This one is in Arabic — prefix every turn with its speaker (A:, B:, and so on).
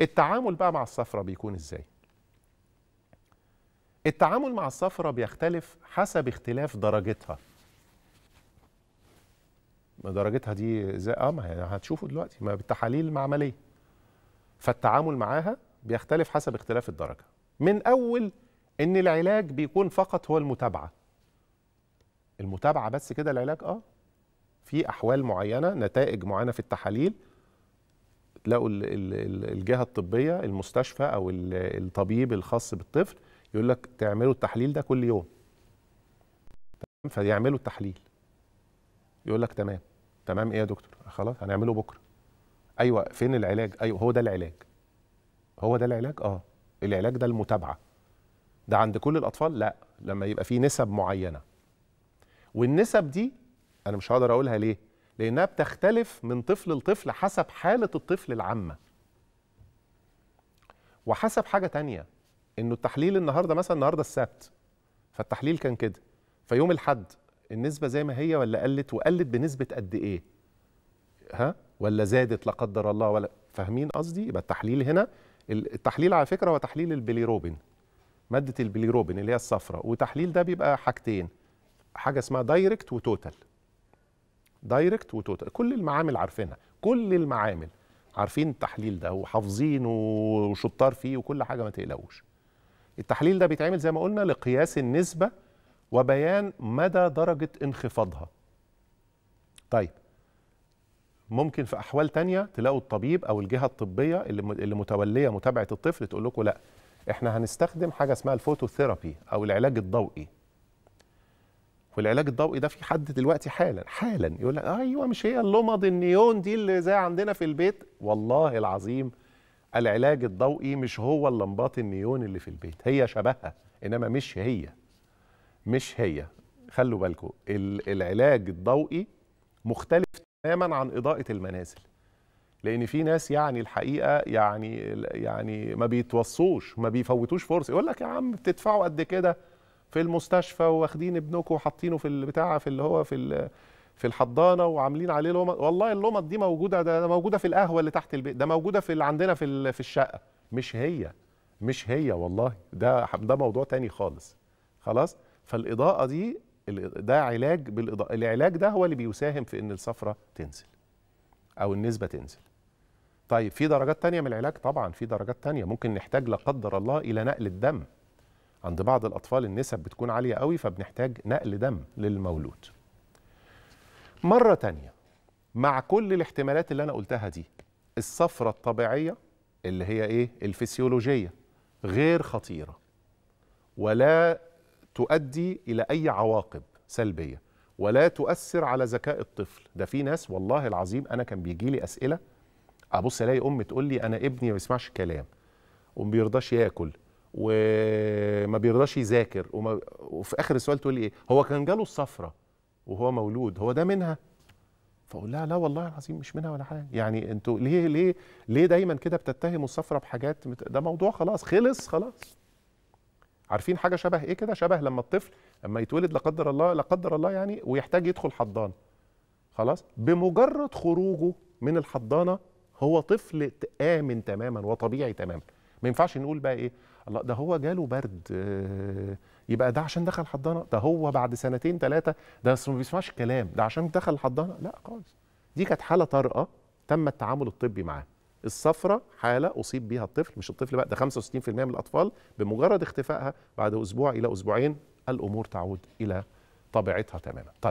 A: التعامل بقى مع الصفرة بيكون ازاي التعامل مع الصفرة بيختلف حسب اختلاف درجتها درجتها دي زي اه ما هتشوفوا دلوقتي ما بالتحاليل المعمليه فالتعامل معاها بيختلف حسب اختلاف الدرجه من اول ان العلاج بيكون فقط هو المتابعه المتابعه بس كده العلاج اه في احوال معينه نتائج معينه في التحاليل تلاقوا الجهه الطبيه المستشفى او الطبيب الخاص بالطفل يقول لك تعملوا التحليل ده كل يوم تمام فيعملوا التحليل يقول لك تمام تمام ايه يا دكتور خلاص هنعمله بكره ايوه فين العلاج ايوه هو ده العلاج هو ده العلاج اه العلاج ده المتابعه ده عند كل الاطفال لا لما يبقى في نسب معينه والنسب دي انا مش هقدر اقولها ليه لانها بتختلف من طفل لطفل حسب حاله الطفل العامه وحسب حاجه تانية انه التحليل النهارده مثلا النهارده السبت فالتحليل كان كده فيوم الحد النسبه زي ما هي ولا قلت وقلت بنسبه قد ايه ها ولا زادت لا قدر الله ولا فاهمين قصدي يبقى التحليل هنا التحليل على فكره هو تحليل البليروبين ماده البليروبين اللي هي الصفراء وتحليل ده بيبقى حاجتين حاجه اسمها دايركت وتوتال دايركت وتوتال كل المعامل عارفينها كل المعامل عارفين التحليل ده وحافظينه وشطار فيه وكل حاجه ما تقلقوش التحليل ده بيتعمل زي ما قلنا لقياس النسبه وبيان مدى درجه انخفاضها طيب ممكن في احوال تانية تلاقوا الطبيب او الجهه الطبيه اللي متوليه متابعه الطفل تقول لكم لا احنا هنستخدم حاجه اسمها الفوتوثيرابي او العلاج الضوئي والعلاج الضوئي ده في حد دلوقتي حالا حالا يقول لك ايوه مش هي اللمض النيون دي اللي زي عندنا في البيت والله العظيم العلاج الضوئي مش هو اللمبات النيون اللي في البيت هي شبهها انما مش هي مش هي خلوا بالكم العلاج الضوئي مختلف تماما عن اضاءه المنازل لان في ناس يعني الحقيقه يعني يعني ما بيتوصوش ما بيفوتوش فرصه يقول لك يا عم بتدفعوا قد كده في المستشفى واخدين ابنكم وحاطينه في البتاع في اللي هو في في الحضانه وعاملين عليه لومط والله اللومط دي موجوده ده موجوده في القهوه اللي تحت البيت ده موجوده في اللي عندنا في في الشقه مش هي مش هي والله ده ده موضوع تاني خالص خلاص فالاضاءه دي ده علاج بالاضاءه العلاج ده هو اللي بيساهم في ان الصفره تنزل او النسبه تنزل طيب في درجات تانية من العلاج طبعا في درجات تانية ممكن نحتاج لا قدر الله الى نقل الدم عند بعض الأطفال النسب بتكون عالية قوي فبنحتاج نقل دم للمولود مرة تانية مع كل الاحتمالات اللي أنا قلتها دي الصفرة الطبيعية اللي هي إيه؟ الفسيولوجية غير خطيرة ولا تؤدي إلى أي عواقب سلبية ولا تؤثر على ذكاء الطفل ده في ناس والله العظيم أنا كان بيجي لي أسئلة أبص ألاقي أم تقول لي أنا ابني ما بيسمعش كلام وما بيرضاش ياكل وما بيرضاش يذاكر وما وفي اخر السؤال تقول لي ايه هو كان جاله الصفرة وهو مولود هو ده منها فاقول لها لا والله العظيم مش منها ولا حاجه يعني انتوا ليه ليه ليه دايما كده بتتهموا الصفرة بحاجات مت... ده موضوع خلاص خلص خلاص عارفين حاجه شبه ايه كده شبه لما الطفل لما يتولد لا قدر الله لا قدر الله يعني ويحتاج يدخل حضانه خلاص بمجرد خروجه من الحضانه هو طفل امن تماما وطبيعي تماما ما ينفعش نقول بقى ايه الله ده هو جاله برد آه، يبقى ده عشان دخل حضانه ده هو بعد سنتين ثلاثه ده ما بيسمعش كلام ده عشان دخل الحضانه لا خالص دي كانت حاله طارئه تم التعامل الطبي معاها الصفرة حالة أصيب بها الطفل مش الطفل بقى ده 65% من الأطفال بمجرد اختفائها بعد أسبوع إلى أسبوعين الأمور تعود إلى طبيعتها تماما طيب.